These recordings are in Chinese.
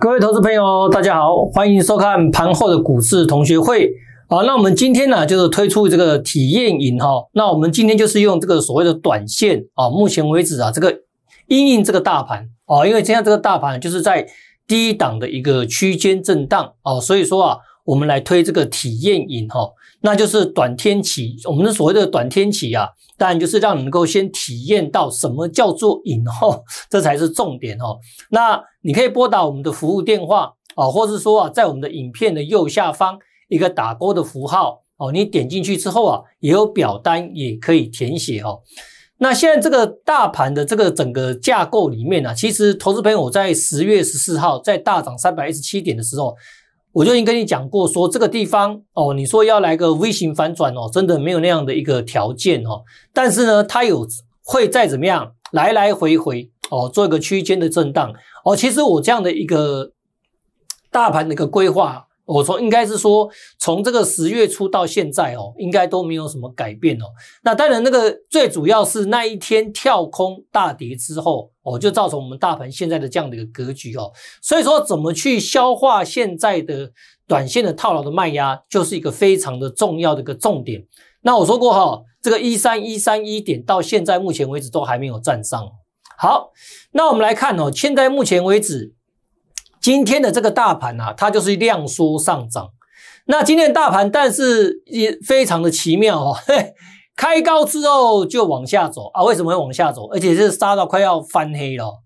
各位投资朋友，大家好，欢迎收看盘后的股市同学会好，那我们今天呢，就是推出这个体验营哈。那我们今天就是用这个所谓的短线啊，目前为止啊，这个阴影这个大盘啊，因为现在这个大盘就是在低档的一个区间震荡啊，所以说啊，我们来推这个体验营哈，那就是短天期，我们的所谓的短天期啊，当然就是让你能够先体验到什么叫做影哈，这才是重点哦。那你可以拨打我们的服务电话啊，或者是说啊，在我们的影片的右下方一个打勾的符号哦，你点进去之后啊，也有表单，也可以填写哦。那现在这个大盘的这个整个架构里面呢，其实投资朋友在十月十四号在大涨三百一十七点的时候，我就已经跟你讲过，说这个地方哦，你说要来个 V 型反转哦，真的没有那样的一个条件哦。但是呢，它有会再怎么样来来回回哦，做一个区间的震荡。哦，其实我这样的一个大盘的一个规划，我从应该是说从这个十月初到现在哦，应该都没有什么改变哦。那当然，那个最主要是那一天跳空大跌之后哦，就造成我们大盘现在的这样的一个格局哦。所以说，怎么去消化现在的短线的套牢的卖压，就是一个非常的重要的一个重点。那我说过哈，这个一三一三一点到现在目前为止都还没有站上。好，那我们来看哦，现在目前为止，今天的这个大盘啊，它就是量缩上涨。那今天大盘，但是也非常的奇妙哦，开高之后就往下走啊。为什么会往下走？而且是杀到快要翻黑了。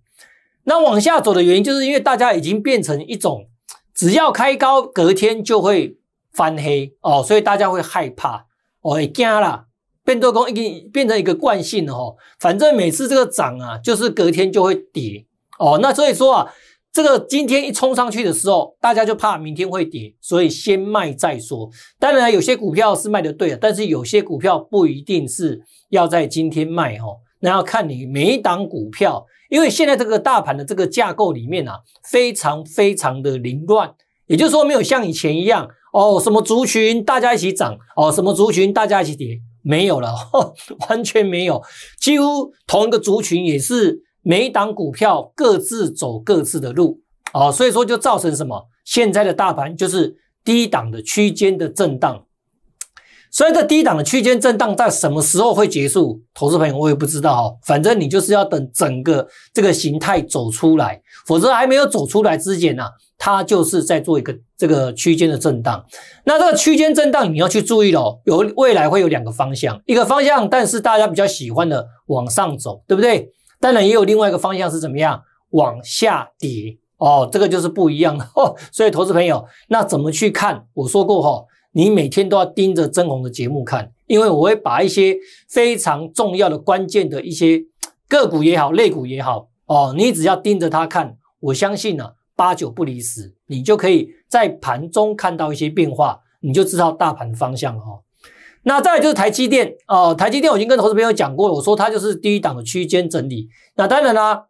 那往下走的原因，就是因为大家已经变成一种，只要开高，隔天就会翻黑哦，所以大家会害怕，我会惊啦。多空一定变成一个惯性的哈，反正每次这个涨啊，就是隔天就会跌哦。那所以说啊，这个今天一冲上去的时候，大家就怕明天会跌，所以先卖再说。当然，有些股票是卖的对的，但是有些股票不一定是要在今天卖哦。那要看你每一档股票，因为现在这个大盘的这个架构里面呢，非常非常的凌乱，也就是说没有像以前一样哦，什么族群大家一起涨哦，什么族群大家一起跌。没有了，完全没有，几乎同一个族群也是每一档股票各自走各自的路啊，所以说就造成什么？现在的大盘就是低档的区间的震荡。所以这低档的区间震荡在什么时候会结束？投资朋友，我也不知道哈。反正你就是要等整个这个形态走出来，否则还没有走出来之前呢，它就是在做一个这个区间的震荡。那这个区间震荡你要去注意喽。有未来会有两个方向，一个方向，但是大家比较喜欢的往上走，对不对？当然也有另外一个方向是怎么样往下跌哦，这个就是不一样哦。所以投资朋友，那怎么去看？我说过哈。你每天都要盯着增红的节目看，因为我会把一些非常重要的、关键的一些个股也好、类股也好，哦，你只要盯着它看，我相信呢，八九不离十，你就可以在盘中看到一些变化，你就知道大盘方向哈、哦，那再就是台积电，哦，台积电我已经跟投资朋友讲过，我说它就是第一档的区间整理。那当然啦。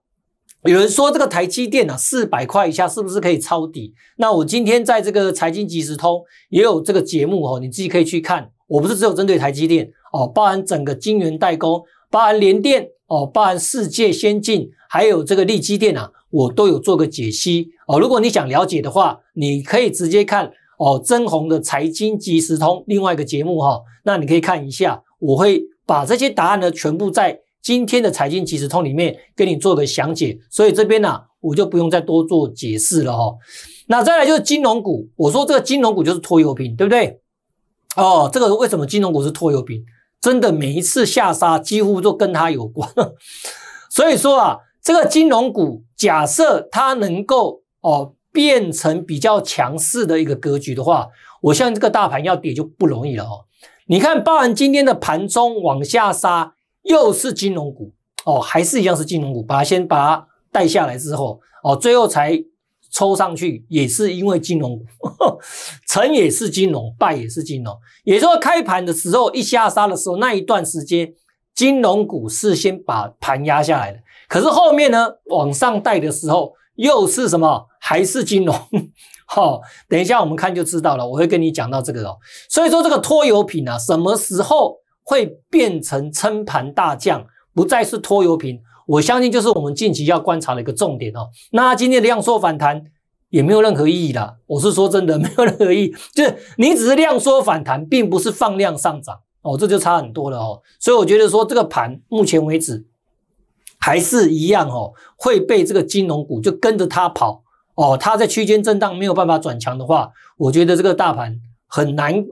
有人说这个台积电啊，四百块以下是不是可以抄底？那我今天在这个财经即时通也有这个节目哦，你自己可以去看。我不是只有针对台积电哦，包含整个晶圆代工，包含联电哦，包含世界先进，还有这个力基电啊，我都有做个解析哦。如果你想了解的话，你可以直接看哦，真红的财经即时通另外一个节目哈，那你可以看一下，我会把这些答案呢全部在。今天的财经即时通里面跟你做个详解，所以这边呢我就不用再多做解释了哈。那再来就是金融股，我说这个金融股就是拖油瓶，对不对？哦，这个为什么金融股是拖油瓶？真的每一次下杀几乎都跟它有关。所以说啊，这个金融股假设它能够哦变成比较强势的一个格局的话，我相信这个大盘要跌就不容易了哦。你看，包含今天的盘中往下杀。又是金融股哦，还是一样是金融股，把它先把它带下来之后哦，最后才抽上去，也是因为金融股，成也是金融，败也是金融，也就是说开盘的时候一下杀的时候那一段时间，金融股是先把盘压下来的，可是后面呢往上带的时候又是什么？还是金融？好，等一下我们看就知道了，我会跟你讲到这个哦。所以说这个拖油瓶啊，什么时候？会变成撑盘大将，不再是拖油瓶。我相信就是我们近期要观察的一个重点哦。那今天的量缩反弹也没有任何意义了。我是说真的，没有任何意，就是你只是量缩反弹，并不是放量上涨哦，这就差很多了哦。所以我觉得说这个盘目前为止还是一样哦，会被这个金融股就跟着它跑哦。它在区间震荡没有办法转强的话，我觉得这个大盘很难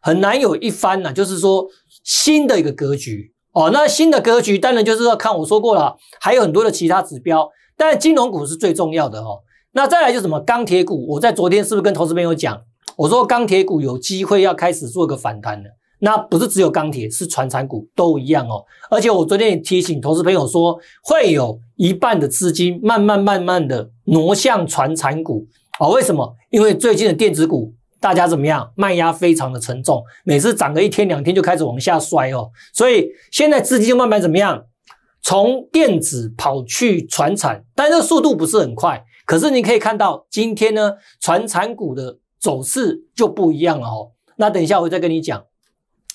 很难有一番呐，就是说。新的一个格局哦，那新的格局当然就是要看我说过了，还有很多的其他指标，但金融股是最重要的哦。那再来就什么钢铁股，我在昨天是不是跟投资朋友讲，我说钢铁股有机会要开始做一个反弹了？那不是只有钢铁，是船产股都一样哦。而且我昨天也提醒投资朋友说，会有一半的资金慢慢慢慢的挪向船产股哦。为什么？因为最近的电子股。大家怎么样？卖压非常的沉重，每次涨个一天两天就开始往下摔哦。所以现在资金慢慢怎么样？从电子跑去船产，但这速度不是很快。可是你可以看到今天呢，船产股的走势就不一样了哦。那等一下我再跟你讲。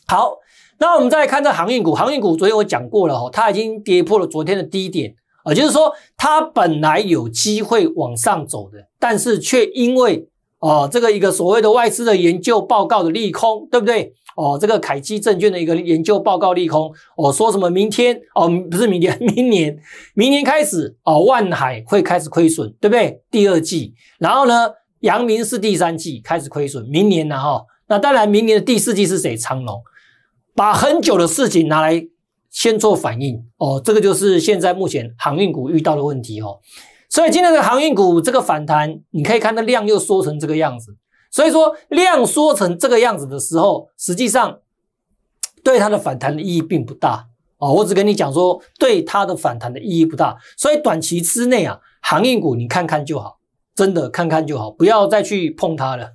好，那我们再来看这航运股。航运股昨天我讲过了哦，它已经跌破了昨天的低点啊，就是说它本来有机会往上走的，但是却因为哦，这个一个所谓的外资的研究报告的利空，对不对？哦，这个凯基证券的一个研究报告利空，哦，说什么明天哦，不是明天，明年，明年开始哦，万海会开始亏损，对不对？第二季，然后呢，阳明是第三季开始亏损，明年呢哈，那当然，明年的第四季是谁？长隆，把很久的事情拿来先做反应，哦，这个就是现在目前航运股遇到的问题哦。所以今天的航运股这个反弹，你可以看到量又缩成这个样子。所以说量缩成这个样子的时候，实际上对它的反弹的意义并不大啊。我只跟你讲说，对它的反弹的意义不大。所以短期之内啊，航运股你看看就好，真的看看就好，不要再去碰它了。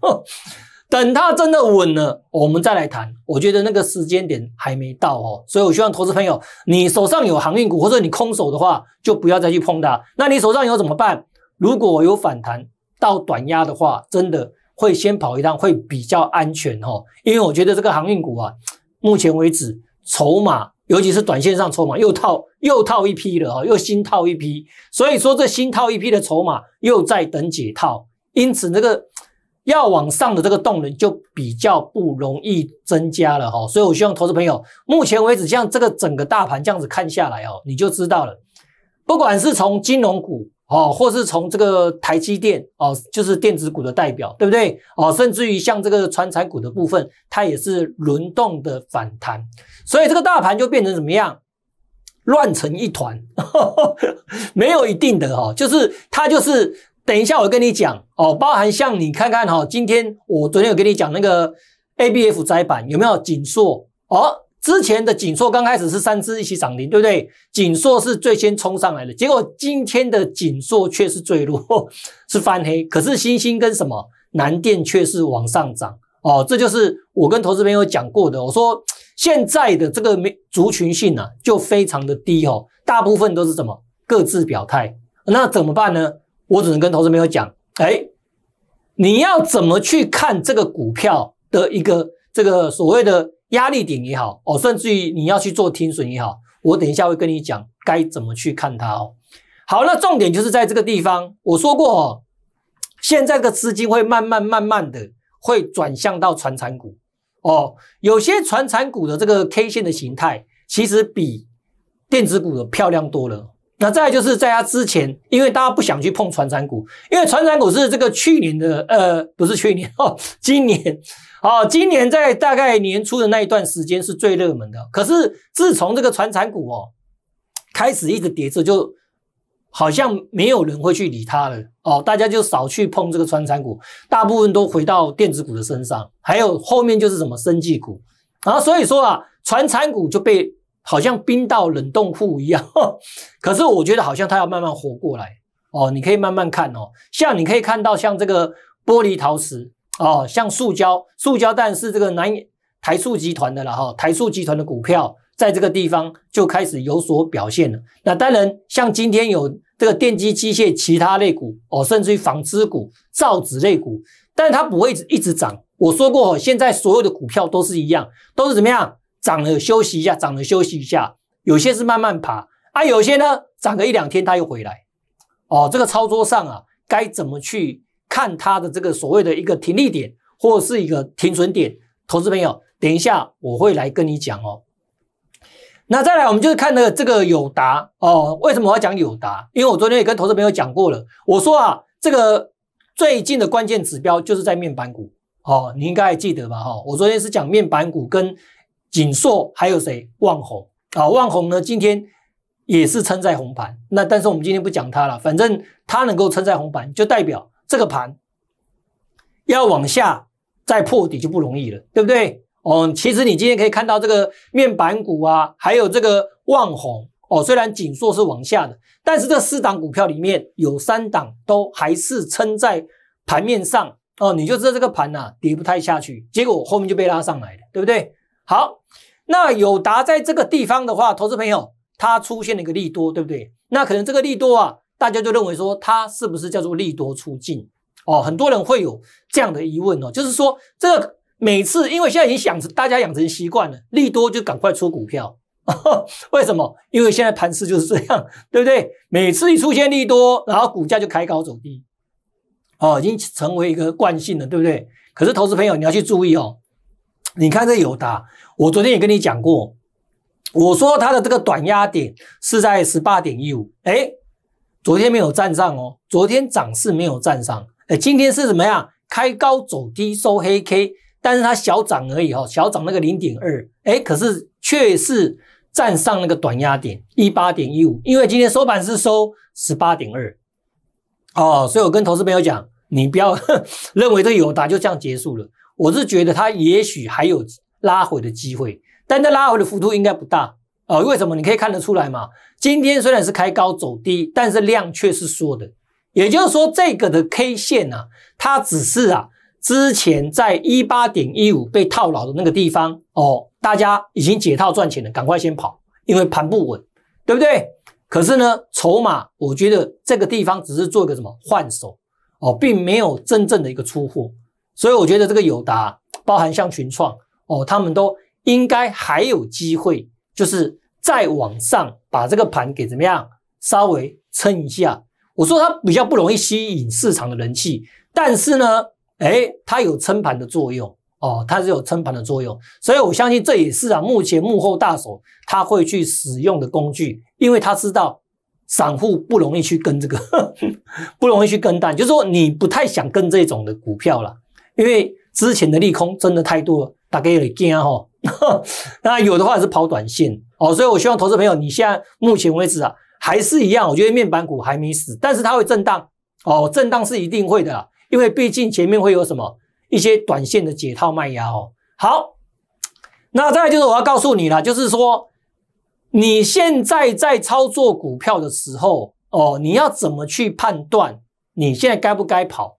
等它真的稳了，我们再来谈。我觉得那个时间点还没到哦，所以我希望投资朋友，你手上有航运股或者你空手的话，就不要再去碰它。那你手上有怎么办？如果有反弹到短压的话，真的会先跑一趟，会比较安全哦。因为我觉得这个航运股啊，目前为止筹码，尤其是短线上筹码又套又套一批了哦，又新套一批。所以说这新套一批的筹码又在等解套，因此那个。要往上的这个动能就比较不容易增加了哈，所以我希望投资朋友，目前为止像这个整个大盘这样子看下来哦，你就知道了，不管是从金融股哦，或是从这个台积电哦，就是电子股的代表，对不对哦？甚至于像这个川财股的部分，它也是轮动的反弹，所以这个大盘就变成怎么样？乱成一团，没有一定的哦，就是它就是。等一下，我跟你讲哦，包含像你看看哈，今天我昨天有跟你讲那个 A B F 载板有没有紧缩？哦？之前的紧缩刚开始是三只一起涨停，对不对？紧缩是最先冲上来的，结果今天的紧缩却是坠落，是翻黑。可是星星跟什么南电却是往上涨哦，这就是我跟投资朋友讲过的。我说现在的这个族群性啊，就非常的低哦，大部分都是怎么各自表态，那怎么办呢？我只能跟投资朋友讲，哎，你要怎么去看这个股票的一个这个所谓的压力点也好哦，甚至于你要去做听损也好，我等一下会跟你讲该怎么去看它哦。好，那重点就是在这个地方，我说过哦，现在的资金会慢慢慢慢的会转向到传产股哦，有些传产股的这个 K 线的形态其实比电子股的漂亮多了。那再就是在它之前，因为大家不想去碰传产股，因为传产股是这个去年的，呃，不是去年哦，今年，哦，今年在大概年初的那一段时间是最热门的。可是自从这个传产股哦开始一直跌着，就好像没有人会去理它了哦，大家就少去碰这个船产股，大部分都回到电子股的身上，还有后面就是什么生技股，然后所以说啊，传产股就被。好像冰到冷冻库一样，可是我觉得好像它要慢慢活过来哦。你可以慢慢看哦，像你可以看到像这个玻璃陶瓷哦，像塑胶塑胶，但是这个南台塑集团的了哈，台塑集团的股票在这个地方就开始有所表现了。那当然，像今天有这个电机机械其他类股哦，甚至于纺织股、造纸类股，但它不会一直一直涨。我说过，现在所有的股票都是一样，都是怎么样？涨了休息一下，涨了休息一下，有些是慢慢爬啊，有些呢涨个一两天它又回来。哦，这个操作上啊，该怎么去看它的这个所谓的一个停利点或者是一个停损点？投资朋友，等一下我会来跟你讲哦。那再来，我们就是看那这个友达哦。为什么我要讲友达？因为我昨天也跟投资朋友讲过了，我说啊，这个最近的关键指标就是在面板股哦，你应该还记得吧？哈，我昨天是讲面板股跟。景硕还有谁？万宏啊，万宏呢？今天也是撑在红盘。那但是我们今天不讲它了，反正它能够撑在红盘，就代表这个盘要往下再破底就不容易了，对不对？哦，其实你今天可以看到这个面板股啊，还有这个旺宏哦，虽然景硕是往下的，但是这四档股票里面有三档都还是撑在盘面上哦，你就知道这个盘呐跌不太下去，结果后面就被拉上来了，对不对？好，那友达在这个地方的话，投资朋友，它出现了一个利多，对不对？那可能这个利多啊，大家就认为说它是不是叫做利多出尽哦？很多人会有这样的疑问哦，就是说，这每次因为现在已经养成大家养成习惯了，利多就赶快出股票，为什么？因为现在盘势就是这样，对不对？每次一出现利多，然后股价就开高走低，哦，已经成为一个惯性了，对不对？可是投资朋友，你要去注意哦。你看这友达，我昨天也跟你讲过，我说它的这个短压点是在十八点一五，哎，昨天没有站上哦，昨天涨是没有站上，哎，今天是怎么样？开高走低收黑 K，但是它小涨而已哈，小涨那个零点二，哎，可是却是站上那个短压点一八点一五，因为今天收盘是收十八点二，哦，所以我跟投资朋友讲，你不要 认为这友达就这样结束了。我是觉得它也许还有拉回的机会，但它拉回的幅度应该不大。呃，为什么？你可以看得出来嘛。今天虽然是开高走低，但是量却是缩的。也就是说，这个的 K 线呢，它只是啊，之前在一八点一五被套牢的那个地方哦，大家已经解套赚钱了，赶快先跑，因为盘不稳，对不对？可是呢，筹码我觉得这个地方只是做一个什么换手哦，并没有真正的一个出货。所以我觉得这个友达包含像群创哦，他们都应该还有机会，就是再往上把这个盘给怎么样稍微撑一下。我说它比较不容易吸引市场的人气，但是呢，哎，它有撑盘的作用哦，它是有撑盘的作用。所以我相信这也是啊，目前幕后大手他会去使用的工具，因为他知道散户不容易去跟这个，不容易去跟单，就是说你不太想跟这种的股票了。因为之前的利空真的太多了，大家点惊吼。那有的话是跑短线哦，所以我希望投资朋友，你现在目前为止啊，还是一样，我觉得面板股还没死，但是它会震荡哦，震荡是一定会的，因为毕竟前面会有什么一些短线的解套卖压哦。好，那再就是我要告诉你了，就是说你现在在操作股票的时候哦，你要怎么去判断你现在该不该跑？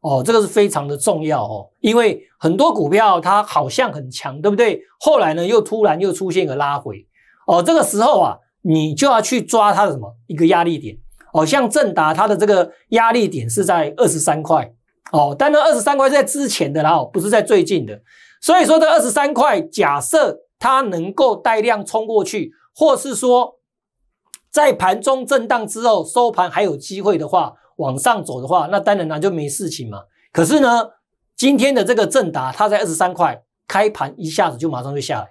哦，这个是非常的重要哦，因为很多股票它好像很强，对不对？后来呢，又突然又出现个拉回，哦，这个时候啊，你就要去抓它的什么一个压力点哦，像正达它的这个压力点是在二十三块哦，但那二十三块是在之前的啦，不是在最近的，所以说这二十三块，假设它能够带量冲过去，或是说在盘中震荡之后收盘还有机会的话。往上走的话，那当然难就没事情嘛。可是呢，今天的这个正达，它在二十三块，开盘一下子就马上就下来，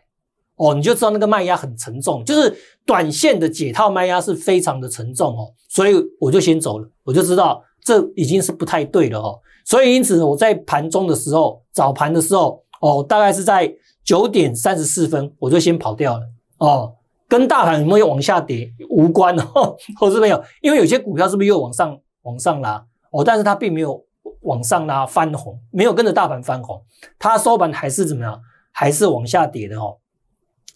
哦，你就知道那个卖压很沉重，就是短线的解套卖压是非常的沉重哦。所以我就先走了，我就知道这已经是不太对了哦。所以因此我在盘中的时候，早盘的时候，哦，大概是在九点三十四分，我就先跑掉了哦，跟大盘有没有往下跌无关哦，投资朋友，因为有些股票是不是又往上？往上拉哦，但是它并没有往上拉翻红，没有跟着大盘翻红，它收盘还是怎么样？还是往下跌的哦。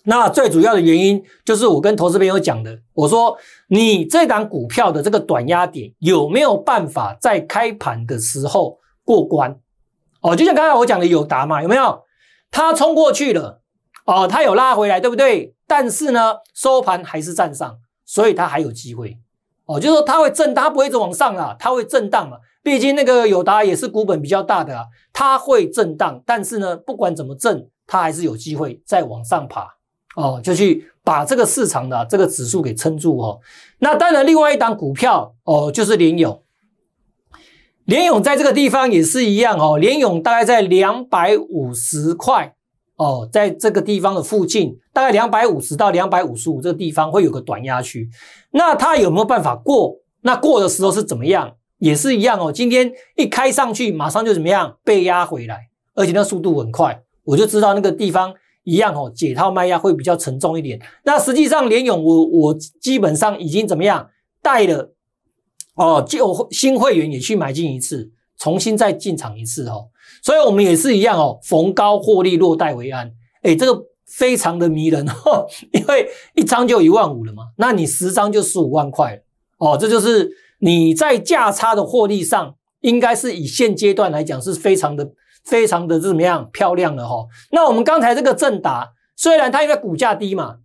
那最主要的原因就是我跟投资朋友讲的，我说你这档股票的这个短压点有没有办法在开盘的时候过关？哦，就像刚才我讲的，有打嘛？有没有？它冲过去了哦，它有拉回来，对不对？但是呢，收盘还是站上，所以它还有机会。哦，就是说它会震，它不会一直往上啊，它会震荡啊。毕竟那个友达也是股本比较大的啊，它会震荡，但是呢，不管怎么震，它还是有机会再往上爬。哦，就去把这个市场的这个指数给撑住哦。那当然，另外一档股票哦，就是联勇。联勇在这个地方也是一样哦，联勇大概在两百五十块。哦，在这个地方的附近，大概两百五十到两百五十五这个地方会有个短压区。那它有没有办法过？那过的时候是怎么样？也是一样哦。今天一开上去，马上就怎么样被压回来，而且那速度很快，我就知道那个地方一样哦，解套卖压会比较沉重一点。那实际上连勇我我基本上已经怎么样带了哦，就新会员也去买进一次。重新再进场一次哦，所以我们也是一样哦，逢高获利落袋为安。哎，这个非常的迷人哦，因为一张就一万五了嘛，那你十张就十五万块了哦，这就是你在价差的获利上，应该是以现阶段来讲是非常的、非常的怎么样漂亮的哈。那我们刚才这个正达，虽然它因为股价低嘛，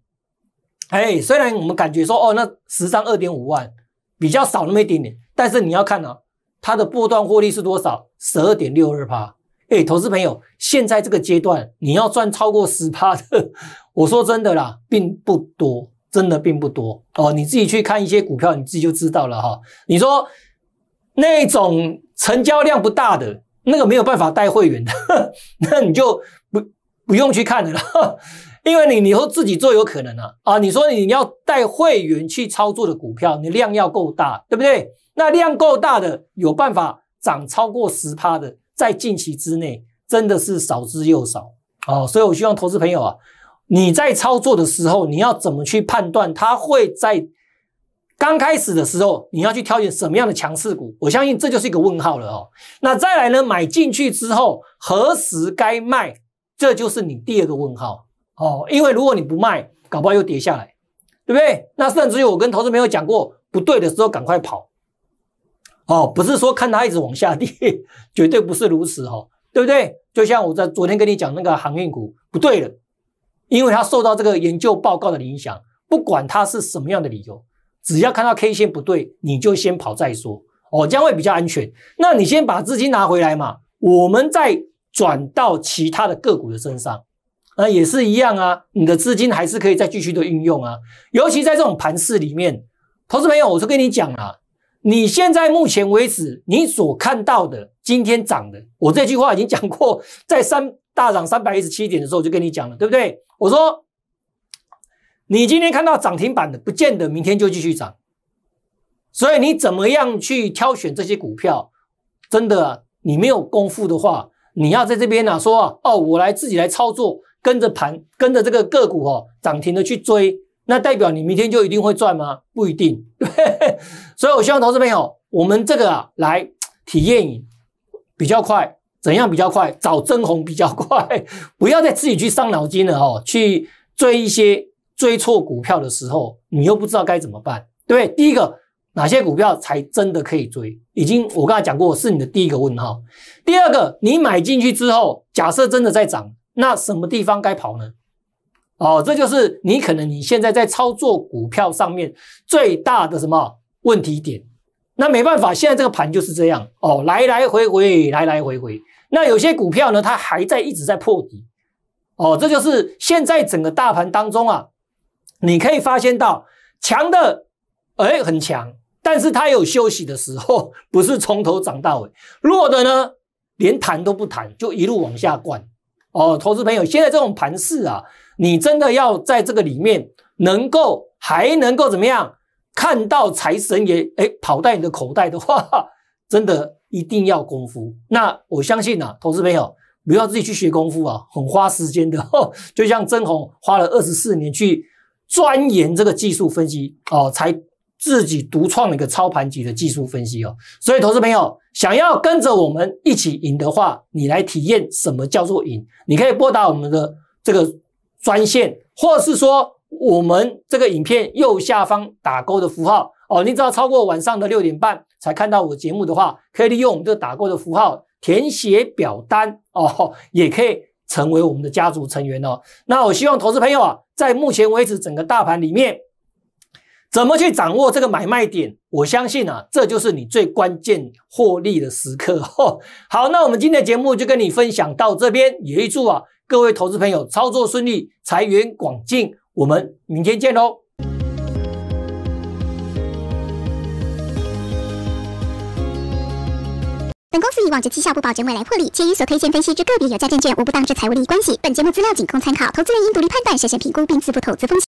哎，虽然我们感觉说哦，那十张二点五万比较少那么一点点，但是你要看啊。它的波段获利是多少？十二点六二八。哎，投资朋友，现在这个阶段你要赚超过十趴的，我说真的啦，并不多，真的并不多哦。你自己去看一些股票，你自己就知道了哈。你说那种成交量不大的那个没有办法带会员的，那你就不不用去看了，因为你以后自己做有可能啊。啊，你说你要带会员去操作的股票，你量要够大，对不对？那量够大的，有办法涨超过十趴的，在近期之内真的是少之又少哦。所以，我希望投资朋友啊，你在操作的时候，你要怎么去判断它会在刚开始的时候，你要去挑选什么样的强势股？我相信这就是一个问号了哦。那再来呢，买进去之后何时该卖，这就是你第二个问号哦。因为如果你不卖，搞不好又跌下来，对不对？那甚至于我跟投资朋友讲过，不对的时候赶快跑。哦，不是说看它一直往下跌，绝对不是如此哈，对不对？就像我在昨天跟你讲那个航运股不对了，因为它受到这个研究报告的影响，不管它是什么样的理由，只要看到 K 线不对，你就先跑再说，哦，将会比较安全。那你先把资金拿回来嘛，我们再转到其他的个股的身上，那也是一样啊，你的资金还是可以再继续的运用啊，尤其在这种盘市里面，投资朋友，我都跟你讲了。你现在目前为止，你所看到的今天涨的，我这句话已经讲过，在三大涨三百一十七点的时候，我就跟你讲了，对不对？我说，你今天看到涨停板的，不见得明天就继续涨，所以你怎么样去挑选这些股票？真的，你没有功夫的话，你要在这边呢说啊，哦，我来自己来操作，跟着盘，跟着这个个股哦，涨停的去追。那代表你明天就一定会赚吗？不一定。所以，我希望投资朋友，我们这个啊来体验，比较快，怎样比较快，找真红比较快，不要再自己去伤脑筋了哦，去追一些追错股票的时候，你又不知道该怎么办，对不对？第一个，哪些股票才真的可以追？已经我刚才讲过，是你的第一个问号。第二个，你买进去之后，假设真的在涨，那什么地方该跑呢？哦，这就是你可能你现在在操作股票上面最大的什么问题点？那没办法，现在这个盘就是这样哦，来来回回，来来回回。那有些股票呢，它还在一直在破底。哦，这就是现在整个大盘当中啊，你可以发现到强的，哎，很强，但是它有休息的时候，不是从头涨到尾。弱的呢，连弹都不弹，就一路往下灌。哦，投资朋友，现在这种盘势啊。你真的要在这个里面能够还能够怎么样看到财神爷哎跑在你的口袋的话，真的一定要功夫。那我相信啊，投资朋友不要自己去学功夫啊，很花时间的。就像曾虹花了二十四年去钻研这个技术分析哦，才自己独创了一个操盘级的技术分析哦。所以投资朋友想要跟着我们一起赢的话，你来体验什么叫做赢？你可以拨打我们的这个。专线，或是说我们这个影片右下方打勾的符号哦，你只要超过晚上的六点半才看到我节目的话，可以利用我们这打勾的符号填写表单哦，也可以成为我们的家族成员哦。那我希望投资朋友啊，在目前为止整个大盘里面，怎么去掌握这个买卖点？我相信啊，这就是你最关键获利的时刻哦。好，那我们今天的节目就跟你分享到这边，也预祝啊。各位投资朋友，操作顺利，财源广进，我们明天见喽。本公司以“往之绩效不保”证未来获利，且与所推荐分析之个别有价证券无不当之财务利益关系，本节目资料仅供参考，投资人应独立判断，审慎评估并自负投资风险。